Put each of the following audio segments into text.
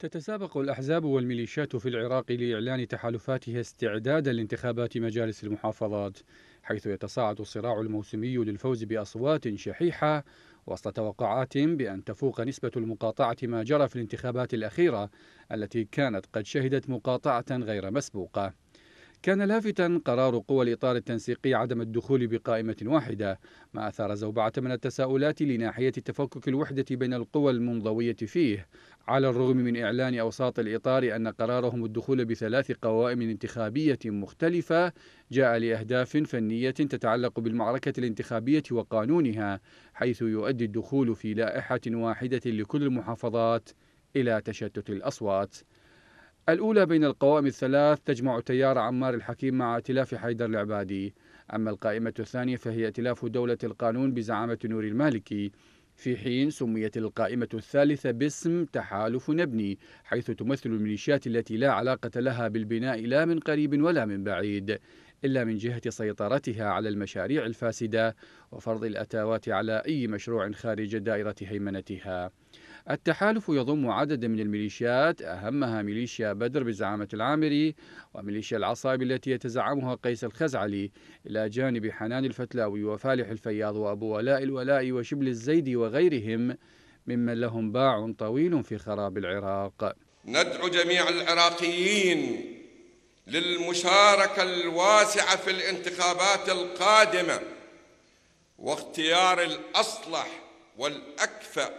تتسابق الأحزاب والميليشيات في العراق لإعلان تحالفاتها استعدادا لانتخابات مجالس المحافظات حيث يتصاعد الصراع الموسمي للفوز بأصوات شحيحة وسط توقعات بأن تفوق نسبة المقاطعة ما جرى في الانتخابات الأخيرة التي كانت قد شهدت مقاطعة غير مسبوقة كان لافتا قرار قوى الإطار التنسيقي عدم الدخول بقائمة واحدة ما أثار زوبعة من التساؤلات لناحية تفكك الوحدة بين القوى المنضوية فيه على الرغم من إعلان أوساط الإطار أن قرارهم الدخول بثلاث قوائم انتخابية مختلفة جاء لأهداف فنية تتعلق بالمعركة الانتخابية وقانونها حيث يؤدي الدخول في لائحة واحدة لكل المحافظات إلى تشتت الأصوات الأولى بين القوائم الثلاث تجمع تيار عمار الحكيم مع ائتلاف حيدر العبادي أما القائمة الثانية فهي ائتلاف دولة القانون بزعامة نور المالكي في حين سميت القائمة الثالثة باسم تحالف نبني حيث تمثل الميليشيات التي لا علاقة لها بالبناء لا من قريب ولا من بعيد إلا من جهة سيطرتها على المشاريع الفاسدة وفرض الأتاوات على أي مشروع خارج دائرة هيمنتها التحالف يضم عددا من الميليشيات أهمها ميليشيا بدر بزعامة العامري وميليشيا العصاب التي يتزعمها قيس الخزعلي إلى جانب حنان الفتلاوي وفالح الفياض وأبو ولاء الولاء وشبل الزيدي وغيرهم ممن لهم باع طويل في خراب العراق ندعو جميع العراقيين للمشاركه الواسعه في الانتخابات القادمه واختيار الاصلح والاكفأ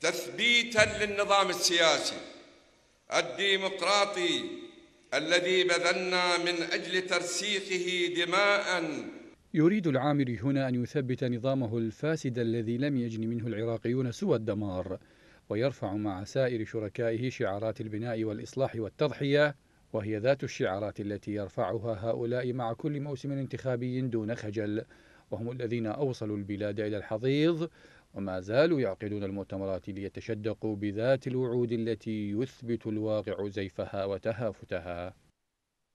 تثبيتا للنظام السياسي الديمقراطي الذي بذلنا من اجل ترسيخه دماء يريد العامري هنا ان يثبت نظامه الفاسد الذي لم يجن منه العراقيون سوى الدمار ويرفع مع سائر شركائه شعارات البناء والاصلاح والتضحيه وهي ذات الشعارات التي يرفعها هؤلاء مع كل موسم انتخابي دون خجل وهم الذين أوصلوا البلاد إلى الحضيض وما زالوا يعقدون المؤتمرات ليتشدقوا بذات الوعود التي يثبت الواقع زيفها وتهافتها